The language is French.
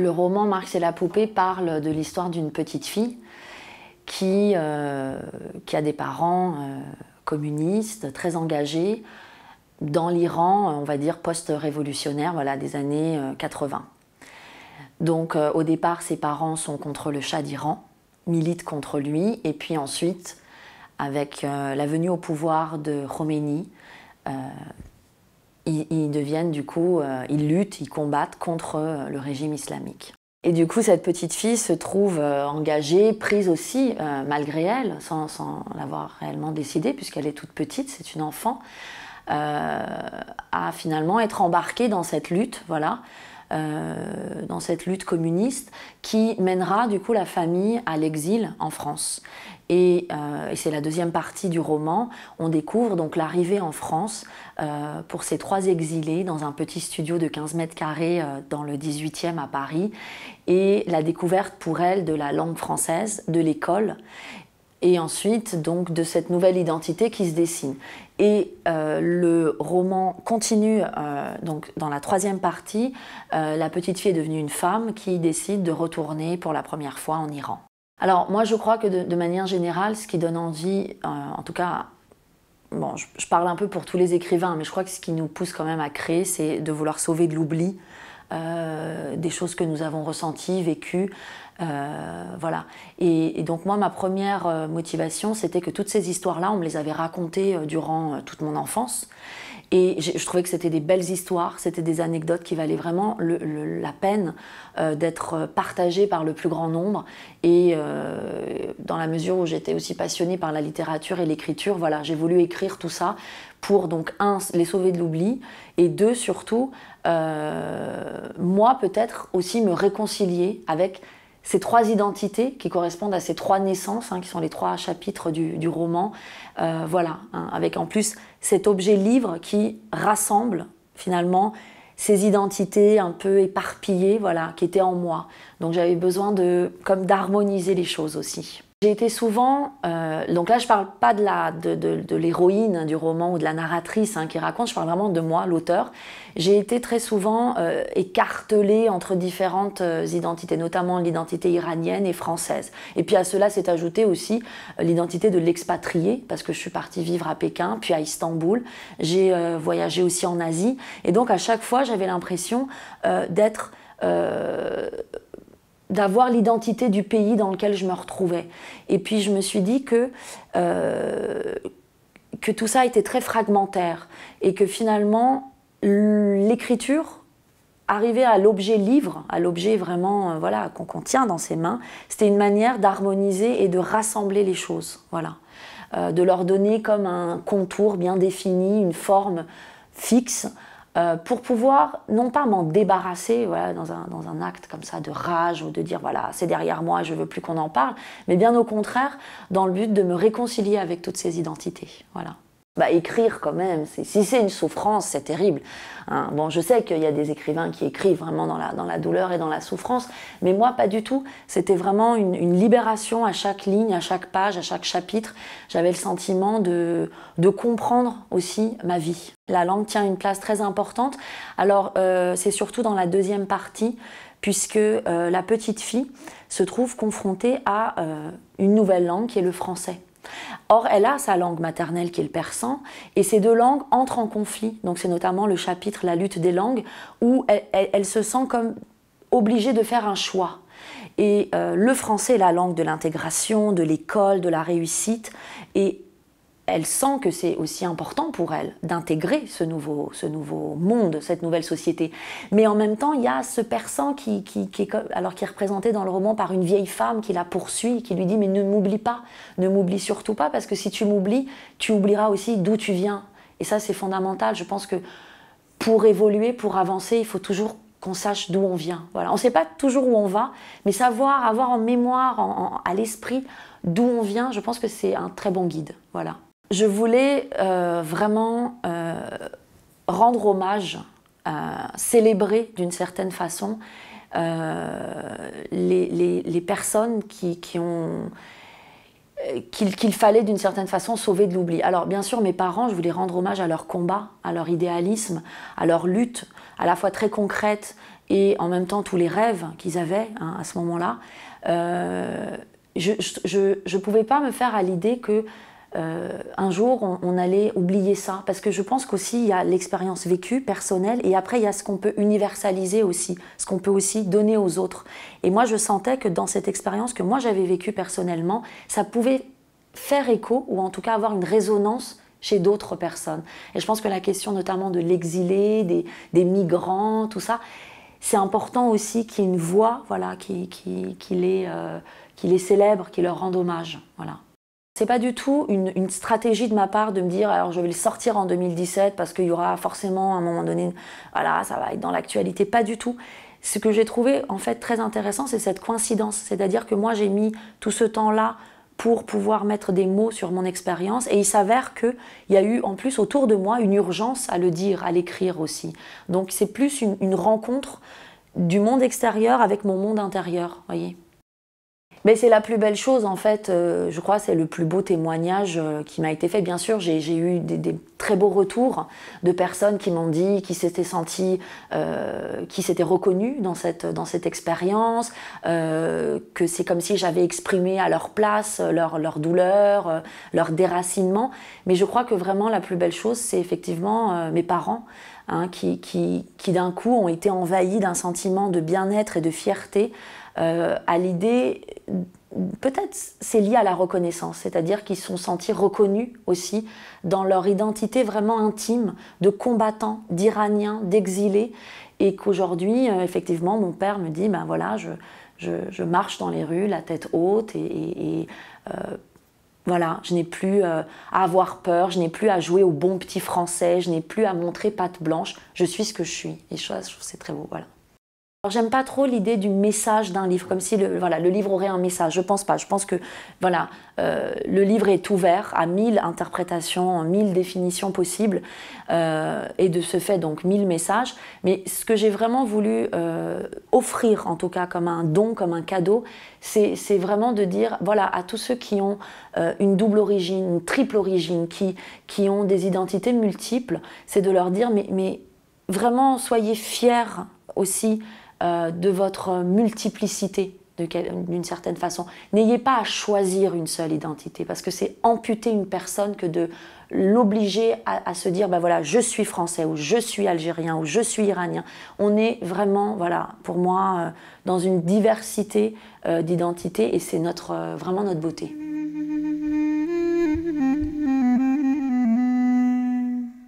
Le roman Marx et la poupée parle de l'histoire d'une petite fille qui, euh, qui a des parents euh, communistes, très engagés, dans l'Iran, on va dire, post-révolutionnaire, voilà, des années 80. Euh, Donc au départ, ses parents sont contre le Shah d'Iran, militent contre lui, et puis ensuite, avec la venue au pouvoir de Khomeini, ils, deviennent du coup, euh, ils luttent, ils combattent contre euh, le régime islamique. Et du coup, cette petite fille se trouve euh, engagée, prise aussi, malgré elle, sans, l'avoir réellement décidé, puisqu'elle est toute petite, c'est une enfant, à finalement être embarquée dans cette lutte, voilà, euh, dans cette lutte communiste qui mènera du coup la famille à l'exil en France. Et, euh, c'est la deuxième partie du roman. On découvre donc l'arrivée en France euh, pour ces trois exilés dans un petit studio de 15 mètres carrés dans le 18e à Paris et la découverte pour elle de la langue française, de l'école et ensuite donc de cette nouvelle identité qui se dessine. Et euh, le roman continue euh, donc dans la troisième partie, euh, la petite fille est devenue une femme qui décide de retourner pour la première fois en Iran. Alors moi je crois que de, manière générale, ce qui donne envie, en tout cas bon, je, parle un peu pour tous les écrivains, mais je crois que ce qui nous pousse quand même à créer, c'est de vouloir sauver de l'oubli, des choses que nous avons ressenties, vécues, euh, voilà. Et, donc moi, ma première euh, motivation, c'était que toutes ces histoires-là, on me les avait racontées euh, durant toute mon enfance. Et je trouvais que c'était des belles histoires, c'était des anecdotes qui valaient vraiment la peine d'être partagées par le plus grand nombre. Et dans la mesure où j'étais aussi passionnée par la littérature et l'écriture, voilà, j'ai voulu écrire tout ça pour donc un les sauver de l'oubli et deux surtout moi peut-être aussi me réconcilier avec ces trois identités qui correspondent à ces trois naissances, hein, qui sont les trois chapitres du, roman. Euh, voilà, hein, avec en plus cet objet livre qui rassemble finalement ces identités un peu éparpillées, voilà, qui étaient en moi. Donc j'avais besoin de, comme d'harmoniser les choses aussi. J'ai été souvent, euh, donc là je parle pas de la de, de, l'héroïne hein, du roman ou de la narratrice hein, qui raconte, je parle vraiment de moi, l'auteur. J'ai été très souvent euh, écartelée entre différentes euh, identités, notamment l'identité iranienne et française. Et puis à cela s'est ajoutée aussi l'identité de l'expatrié, parce que je suis partie vivre à Pékin, puis à Istanbul. J'ai voyagé aussi en Asie, et donc à chaque fois j'avais l'impression d'être d'avoir l'identité du pays dans lequel je me retrouvais. Et puis je me suis dit que, euh, que tout ça était très fragmentaire et que finalement l'écriture, arriver à l'objet livre, à l'objet vraiment euh, voilà qu'on contient dans ses mains, c'était une manière d'harmoniser et de rassembler les choses, voilà, euh, de leur donner comme un contour bien défini, une forme fixe euh, pour pouvoir non pas m'en débarrasser voilà, dans, un, dans un acte comme ça de rage ou de dire voilà c'est derrière moi, je veux plus qu'on en parle, mais bien au contraire dans le but de me réconcilier avec toutes ces identités. Voilà. Bah, écrire quand même. Si c'est une souffrance, c'est terrible. Hein. bon, je sais qu'il y a des écrivains qui écrivent vraiment dans la, douleur et dans la souffrance, mais moi, pas du tout. C'était vraiment une, libération à chaque ligne, à chaque page, à chaque chapitre. J'avais le sentiment de, comprendre aussi ma vie. La langue tient une place très importante. Alors, euh, c'est surtout dans la deuxième partie, puisque euh, la petite fille se trouve confrontée à euh, une nouvelle langue qui est le français. Or, elle a sa langue maternelle qui est le persan, et ces deux langues entrent en conflit. Donc, c'est notamment le chapitre La lutte des langues, où elle, se sent comme obligée de faire un choix. Et euh, le français est la langue de l'intégration, de l'école, de la réussite, et elle sent que c'est aussi important pour elle d'intégrer ce nouveau, ce nouveau monde, cette nouvelle société. Mais en même temps, il y a ce persan qui, est, alors, qui est représenté dans le roman par une vieille femme qui la poursuit, qui lui dit Mais ne m'oublie pas, ne m'oublie surtout pas, parce que si tu m'oublies, tu oublieras aussi d'où tu viens. Et ça, c'est fondamental. Je pense que pour évoluer, pour avancer, il faut toujours qu'on sache d'où on vient. Voilà. On ne sait pas toujours où on va, mais savoir, avoir en mémoire, à l'esprit, d'où on vient, je pense que c'est un très bon guide. Voilà. Je voulais euh, vraiment euh, rendre hommage, euh, célébrer d'une certaine façon les, personnes qui, ont qu'il fallait d'une certaine façon sauver de l'oubli. Alors bien sûr, mes parents, je voulais rendre hommage à leur combat, à leur idéalisme, à leur lutte, à la fois très concrète et en même temps tous les rêves qu'ils avaient hein, à ce moment-là. je ne pouvais pas me faire à l'idée que euh, un jour, on, allait oublier ça. Parce que je pense qu'aussi, il y a l'expérience vécue, personnelle, et après, il y a ce qu'on peut universaliser aussi, ce qu'on peut aussi donner aux autres. Et moi, je sentais que dans cette expérience que moi j'avais vécue personnellement, ça pouvait faire écho, ou en tout cas avoir une résonance chez d'autres personnes. Et je pense que la question notamment de l'exilé, des, migrants, tout ça, c'est important aussi qu'il y ait une voix voilà, qui, qui, qui, les, euh, qui les célèbre, qui leur rende hommage. Voilà c'est pas du tout une, stratégie de ma part de me dire alors je vais le sortir en 2017 parce qu'il y aura forcément à un moment donné, voilà, ça va être dans l'actualité. Pas du tout. Ce que j'ai trouvé en fait très intéressant, c'est cette coïncidence. C'est-à-dire que moi j'ai mis tout ce temps-là pour pouvoir mettre des mots sur mon expérience. Et il s'avère qu'il y a eu en plus autour de moi une urgence à le dire, à l'écrire aussi. Donc c'est plus une, une, rencontre du monde extérieur avec mon monde intérieur, voyez. Mais c'est la plus belle chose, en fait, euh, je crois, c'est le plus beau témoignage euh, qui m'a été fait. Bien sûr, j'ai eu des, très beaux retours de personnes qui m'ont dit, qu'ils s'étaient sentis qui s'étaient euh, reconnus dans cette, dans cette expérience, que c'est comme si j'avais exprimé à leur place leur, leur douleur, leur déracinement. Mais je crois que vraiment la plus belle chose, c'est effectivement mes parents. Hein, qui, qui d'un coup ont été envahis d'un sentiment de bien-être et de fierté euh, à l'idée, peut-être c'est lié à la reconnaissance, c'est-à-dire qu'ils se sont sentis reconnus aussi dans leur identité vraiment intime de combattants, d'Iraniens, d'exilés, et qu'aujourd'hui, euh, effectivement, mon père me dit, ben voilà, je, marche dans les rues, la tête haute, et, euh, voilà, je n'ai plus à avoir peur, je n'ai plus à jouer au bon petit français, je n'ai plus à montrer patte blanche, je suis ce que je suis. Et je, je trouve c'est très beau, voilà. Alors j'aime pas trop l'idée du message d'un livre, comme si le, voilà, le livre aurait un message. Je pense pas. Je pense que voilà, euh, le livre est ouvert à mille interprétations, mille définitions possibles, euh, et de ce fait donc mille messages. Mais ce que j'ai vraiment voulu euh, offrir, en tout cas comme un don, comme un cadeau, c'est vraiment de dire voilà à tous ceux qui ont une double origine, une triple origine, qui, qui ont des identités multiples, c'est de leur dire mais, mais vraiment soyez fiers aussi euh, de votre multiplicité d'une certaine façon. N'ayez pas à choisir une seule identité parce que c'est amputer une personne que de l'obliger à, se dire ben voilà je suis français ou je suis algérien ou je suis iranien. On est vraiment voilà pour moi euh, dans une diversité d'identité euh, d'identités et c'est notre vraiment notre beauté.